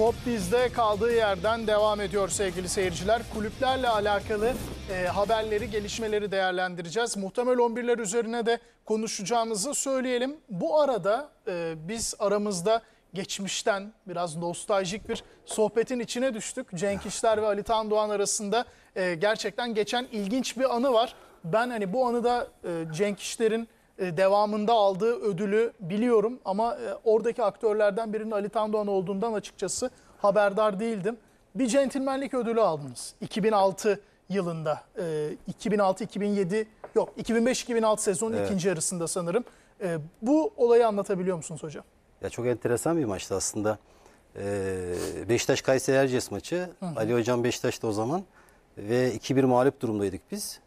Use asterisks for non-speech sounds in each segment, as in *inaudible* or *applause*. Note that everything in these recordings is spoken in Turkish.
Top bizde kaldığı yerden devam ediyor sevgili seyirciler. Kulüplerle alakalı e, haberleri, gelişmeleri değerlendireceğiz. Muhtemel 11'ler üzerine de konuşacağımızı söyleyelim. Bu arada e, biz aramızda geçmişten biraz nostaljik bir sohbetin içine düştük. Cenk İşler ve Ali Tan Doğan arasında e, gerçekten geçen ilginç bir anı var. Ben hani bu anı da e, Cenk İşler'in e, devamında aldığı ödülü biliyorum ama e, oradaki aktörlerden birinin Ali Tandoğan olduğundan açıkçası haberdar değildim. Bir centilmenlik ödülü aldınız 2006 yılında. 2006-2007 e, yok 2005-2006 sezonun evet. ikinci yarısında sanırım. Bu olayı anlatabiliyor musunuz hocam? Ya çok enteresan bir maçtı aslında. Beşiktaş Kayseri Erciyes maçı. Hı Ali Hocam Beşiktaş'ta o zaman ve 2-1 mağlup durumdaydık biz.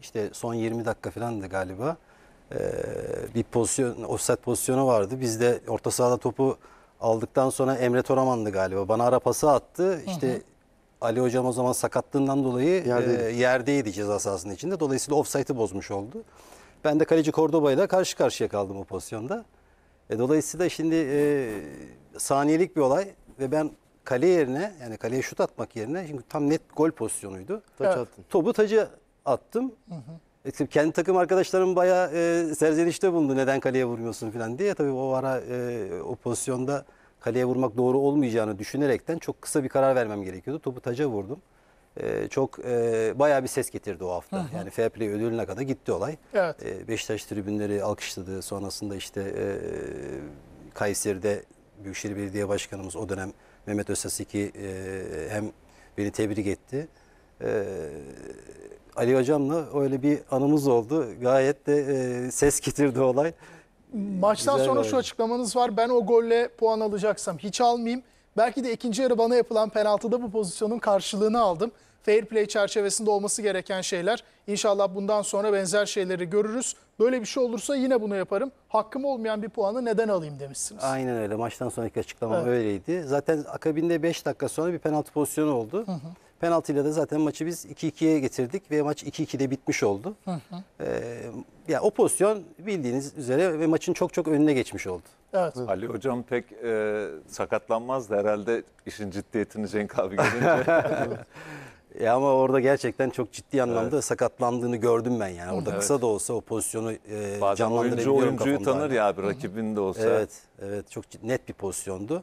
İşte son 20 dakika falan da galiba. Ee, bir pozisyon, offset pozisyonu vardı. Biz de orta sahada topu aldıktan sonra Emre Toraman'dı galiba. Bana ara pası attı. İşte hı hı. Ali Hocam o zaman sakatlığından dolayı e, yerdeydi, e, yerdeydi ceza sahasının içinde. Dolayısıyla offside'ı bozmuş oldu. Ben de kaleci Cordoba ile karşı karşıya kaldım o pozisyonda. E, dolayısıyla şimdi e, saniyelik bir olay ve ben kale yerine yani kaleye şut atmak yerine çünkü tam net gol pozisyonuydu. Taç evet. attın. Topu taca attım. Hı hı. E, kendi takım arkadaşlarım bayağı e, serzenişte bulundu neden kaleye vurmuyorsun falan diye. Tabii o ara e, o pozisyonda kaleye vurmak doğru olmayacağını düşünerekten çok kısa bir karar vermem gerekiyordu. Topu taca vurdum. E, çok e, bayağı bir ses getirdi o hafta. Hı hı. Yani fair play ödülüne kadar gitti olay. Evet. E, Beşiktaş tribünleri alkışladı. Sonrasında işte e, Kayseri'de Büyükşehir Belediye Başkanımız o dönem Mehmet Özsasiki e, hem beni tebrik etti e, Ali Hocam'la öyle bir anımız oldu. Gayet de e, ses getirdi olay. Maçtan Güzel sonra şu açıklamanız var. Ben o golle puan alacaksam hiç almayayım. Belki de ikinci yarı bana yapılan penaltıda bu pozisyonun karşılığını aldım. Fair play çerçevesinde olması gereken şeyler. İnşallah bundan sonra benzer şeyleri görürüz. Böyle bir şey olursa yine bunu yaparım. Hakkım olmayan bir puanı neden alayım demişsiniz. Aynen öyle. Maçtan sonraki açıklamam evet. öyleydi. Zaten akabinde 5 dakika sonra bir penaltı pozisyonu oldu. Hı hı. Penaltıyla da zaten maçı biz 2-2'ye getirdik ve maç 2-2'de bitmiş oldu. Hı hı. Ee, ya o pozisyon bildiğiniz üzere ve maçın çok çok önüne geçmiş oldu. Evet. Ali hocam pek e, sakatlanmazdı herhalde işin ciddiyetini Cenk abi görünce. *laughs* Ya ama orada gerçekten çok ciddi anlamda evet. sakatlandığını gördüm ben yani. Orada evet. kısa da olsa o pozisyonu e, Bazen canlandırabiliyorum oyuncu oyuncuyu tanır ya bir rakibin de olsa. Evet, evet çok net bir pozisyondu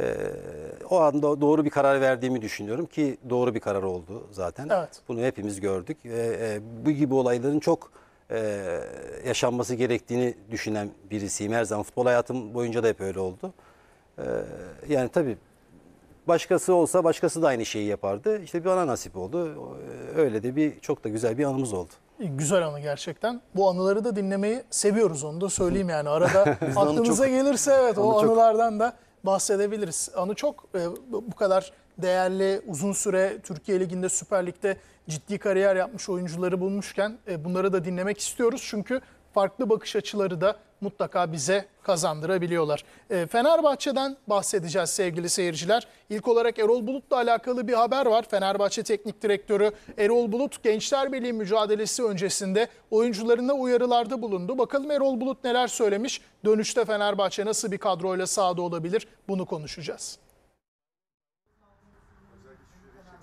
e, o anda doğru bir karar verdiğimi düşünüyorum ki doğru bir karar oldu zaten. Evet. Bunu hepimiz gördük. E, e, bu gibi olayların çok e, yaşanması gerektiğini düşünen birisiyim. Her zaman futbol hayatım boyunca da hep öyle oldu. E, yani tabii başkası olsa başkası da aynı şeyi yapardı. İşte bir ana nasip oldu. E, öyle de bir çok da güzel bir anımız oldu. Güzel anı gerçekten. Bu anıları da dinlemeyi seviyoruz onu da söyleyeyim yani. Arada *laughs* aklınıza çok, gelirse evet o anılardan çok... da bahsedebiliriz. Anı çok e, bu kadar değerli, uzun süre Türkiye Ligi'nde, Süper Lig'de ciddi kariyer yapmış oyuncuları bulmuşken e, bunları da dinlemek istiyoruz. Çünkü farklı bakış açıları da mutlaka bize kazandırabiliyorlar. E, Fenerbahçe'den bahsedeceğiz sevgili seyirciler. İlk olarak Erol Bulut'la alakalı bir haber var. Fenerbahçe Teknik Direktörü Erol Bulut Gençler Birliği mücadelesi öncesinde oyuncularına uyarılarda bulundu. Bakalım Erol Bulut neler söylemiş? Dönüşte Fenerbahçe nasıl bir kadroyla sahada olabilir? Bunu konuşacağız.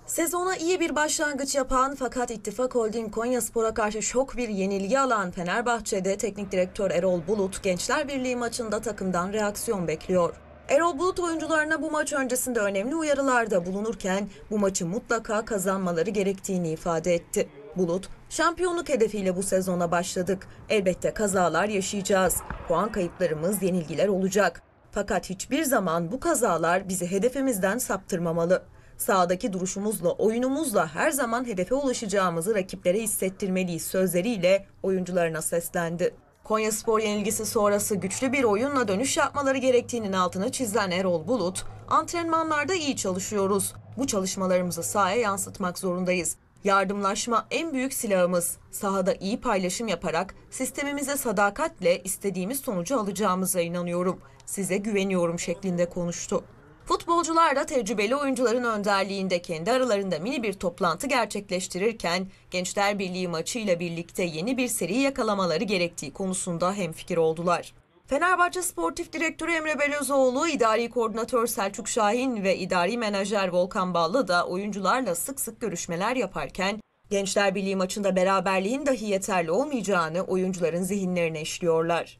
Sezona iyi bir başlangıç yapan fakat İttifak Holding Konya Spor'a karşı şok bir yenilgi alan Fenerbahçe'de teknik direktör Erol Bulut Gençler Birliği maçında takımdan reaksiyon bekliyor. Erol Bulut oyuncularına bu maç öncesinde önemli uyarılarda bulunurken bu maçı mutlaka kazanmaları gerektiğini ifade etti. Bulut, şampiyonluk hedefiyle bu sezona başladık. Elbette kazalar yaşayacağız. Puan kayıplarımız, yenilgiler olacak. Fakat hiçbir zaman bu kazalar bizi hedefimizden saptırmamalı. Sağdaki duruşumuzla, oyunumuzla her zaman hedefe ulaşacağımızı rakiplere hissettirmeliyiz sözleriyle oyuncularına seslendi. Konya Spor yenilgisi sonrası güçlü bir oyunla dönüş yapmaları gerektiğinin altını çizen Erol Bulut, antrenmanlarda iyi çalışıyoruz. Bu çalışmalarımızı sahaya yansıtmak zorundayız. Yardımlaşma en büyük silahımız. Sahada iyi paylaşım yaparak sistemimize sadakatle istediğimiz sonucu alacağımıza inanıyorum. Size güveniyorum şeklinde konuştu. Futbolcular da tecrübeli oyuncuların önderliğinde kendi aralarında mini bir toplantı gerçekleştirirken Gençler Birliği maçıyla birlikte yeni bir seri yakalamaları gerektiği konusunda hemfikir oldular. Fenerbahçe Sportif Direktörü Emre Belözoğlu, idari koordinatör Selçuk Şahin ve idari menajer Volkan Ballı da oyuncularla sık sık görüşmeler yaparken Gençler Birliği maçında beraberliğin dahi yeterli olmayacağını oyuncuların zihinlerine işliyorlar.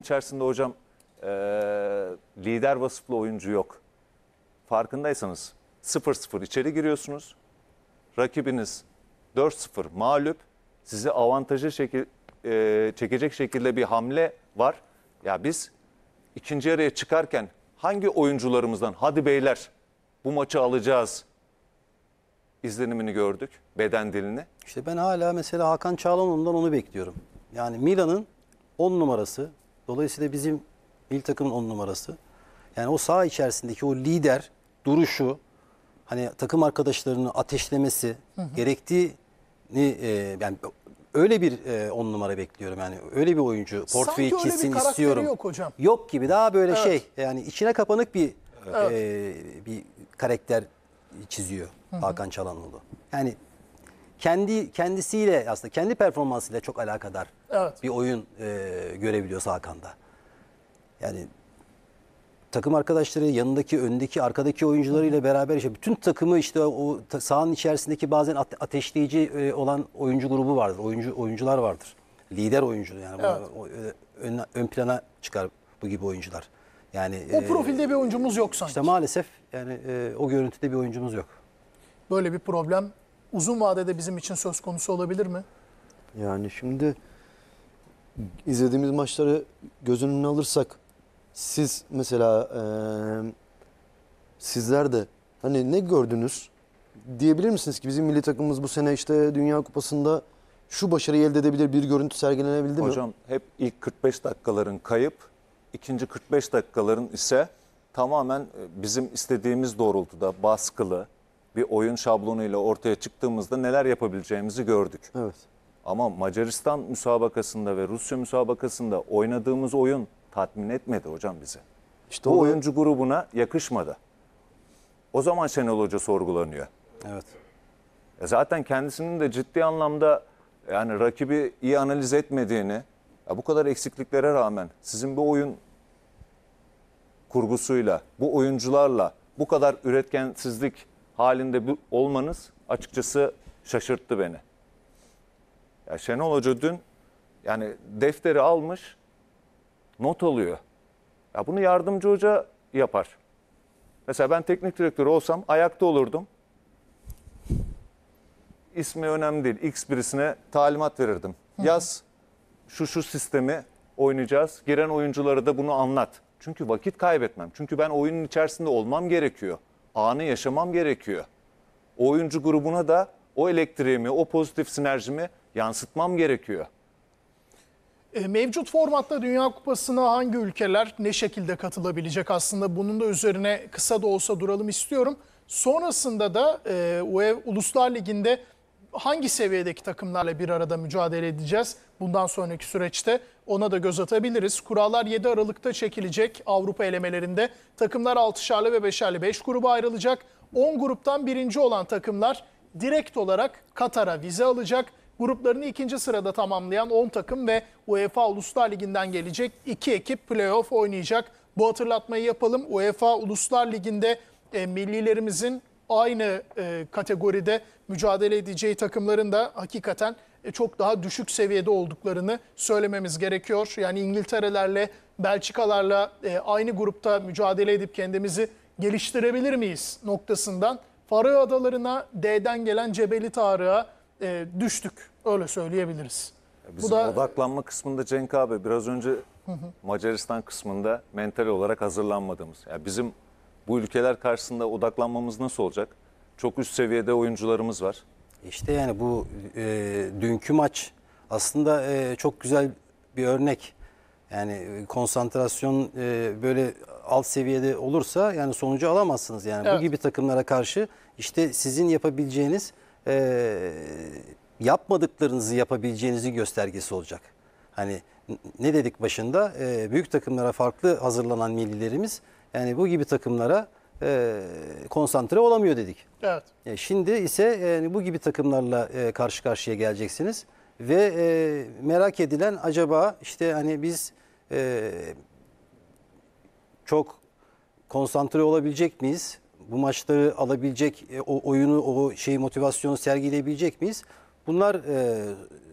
İçerisinde hocam e, lider vasıflı oyuncu yok farkındaysanız 0-0 içeri giriyorsunuz. Rakibiniz 4-0 mağlup. Sizi avantajı şekil, e, çekecek şekilde bir hamle var. Ya biz ikinci yarıya çıkarken hangi oyuncularımızdan hadi beyler bu maçı alacağız izlenimini gördük, beden dilini. İşte ben hala mesela Hakan Çağlanoğlu'ndan onu bekliyorum. Yani Milan'ın 10 numarası, dolayısıyla bizim milli takımın 10 numarası. Yani o sağ içerisindeki o lider, duruşu, hani takım arkadaşlarını ateşlemesi hı hı. gerektiğini e, yani öyle bir e, on numara bekliyorum yani öyle bir oyuncu portföyü Sanki kesin öyle bir istiyorum. Yok hocam. Yok gibi daha böyle evet. şey yani içine kapanık bir evet. e, bir karakter çiziyor hı hı. Hakan Çalhanoğlu. Yani kendi kendisiyle aslında kendi performansıyla çok alakadar evet. bir oyun e, görebiliyoruz Hakan'da. Yani takım arkadaşları, yanındaki, öndeki, arkadaki oyuncularıyla beraber işte bütün takımı işte o sahanın içerisindeki bazen ateşleyici e, olan oyuncu grubu vardır. Oyuncu oyuncular vardır. Lider oyuncu yani evet. E, ön, ön plana çıkar bu gibi oyuncular. Yani o e, profilde e, bir oyuncumuz yok sanki. İşte maalesef yani e, o görüntüde bir oyuncumuz yok. Böyle bir problem uzun vadede bizim için söz konusu olabilir mi? Yani şimdi izlediğimiz maçları göz önüne alırsak siz mesela e, sizler de hani ne gördünüz diyebilir misiniz ki bizim milli takımımız bu sene işte Dünya Kupası'nda şu başarıyı elde edebilir bir görüntü sergilenebildi Hocam, mi? Hocam hep ilk 45 dakikaların kayıp, ikinci 45 dakikaların ise tamamen e, bizim istediğimiz doğrultuda baskılı bir oyun şablonuyla ortaya çıktığımızda neler yapabileceğimizi gördük. Evet. Ama Macaristan müsabakasında ve Rusya müsabakasında oynadığımız oyun tatmin etmedi hocam bizi. İşte Bu o oyuncu grubuna yakışmadı. O zaman Şenol Hoca sorgulanıyor. Evet. E zaten kendisinin de ciddi anlamda yani rakibi iyi analiz etmediğini, ya bu kadar eksikliklere rağmen sizin bu oyun kurgusuyla, bu oyuncularla bu kadar üretkensizlik halinde olmanız açıkçası şaşırttı beni. Ya Şenol Hoca dün yani defteri almış, not alıyor. Ya bunu yardımcı hoca yapar. Mesela ben teknik direktör olsam ayakta olurdum. İsmi önemli değil. X birisine talimat verirdim. Yaz şu şu sistemi oynayacağız. Giren oyunculara da bunu anlat. Çünkü vakit kaybetmem. Çünkü ben oyunun içerisinde olmam gerekiyor. Anı yaşamam gerekiyor. O oyuncu grubuna da o elektriğimi, o pozitif sinerjimi yansıtmam gerekiyor. E, mevcut formatta Dünya Kupası'na hangi ülkeler ne şekilde katılabilecek aslında bunun da üzerine kısa da olsa duralım istiyorum. Sonrasında da e, UEFA Uluslar Ligi'nde hangi seviyedeki takımlarla bir arada mücadele edeceğiz? Bundan sonraki süreçte ona da göz atabiliriz. Kurallar 7 Aralık'ta çekilecek Avrupa elemelerinde. Takımlar 6'şarlı ve 5'erli 5 gruba ayrılacak. 10 gruptan birinci olan takımlar direkt olarak Katar'a vize alacak. Gruplarını ikinci sırada tamamlayan 10 takım ve UEFA Uluslar Ligi'nden gelecek iki ekip playoff oynayacak. Bu hatırlatmayı yapalım. UEFA Uluslar Ligi'nde e, millilerimizin aynı e, kategoride mücadele edeceği takımların da hakikaten e, çok daha düşük seviyede olduklarını söylememiz gerekiyor. Yani İngiltere'lerle, Belçikalarla e, aynı grupta mücadele edip kendimizi geliştirebilir miyiz noktasından Faroe Adaları'na D'den gelen Cebeli Tarık'a e, düştük. Öyle söyleyebiliriz. Bizim Bu da odaklanma kısmında Cenk abi biraz önce Macaristan kısmında mental olarak hazırlanmadığımız. Yani bizim bu ülkeler karşısında odaklanmamız nasıl olacak? Çok üst seviyede oyuncularımız var. İşte yani bu e, dünkü maç aslında e, çok güzel bir örnek. Yani e, konsantrasyon e, böyle alt seviyede olursa yani sonucu alamazsınız. Yani evet. bu gibi takımlara karşı işte sizin yapabileceğiniz e, yapmadıklarınızı yapabileceğinizin göstergesi olacak. Hani ne dedik başında e, büyük takımlara farklı hazırlanan millilerimiz yani bu gibi takımlara e, konsantre olamıyor dedik. Evet. E, şimdi ise yani e, bu gibi takımlarla e, karşı karşıya geleceksiniz ve e, merak edilen acaba işte hani biz e, çok konsantre olabilecek miyiz? bu maçları alabilecek, e, o oyunu, o şeyi motivasyonu sergileyebilecek miyiz? Bunlar e,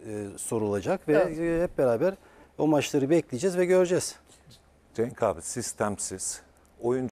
e, sorulacak ve evet. E, hep beraber o maçları bekleyeceğiz ve göreceğiz. Cenk abi sistemsiz, oyuncu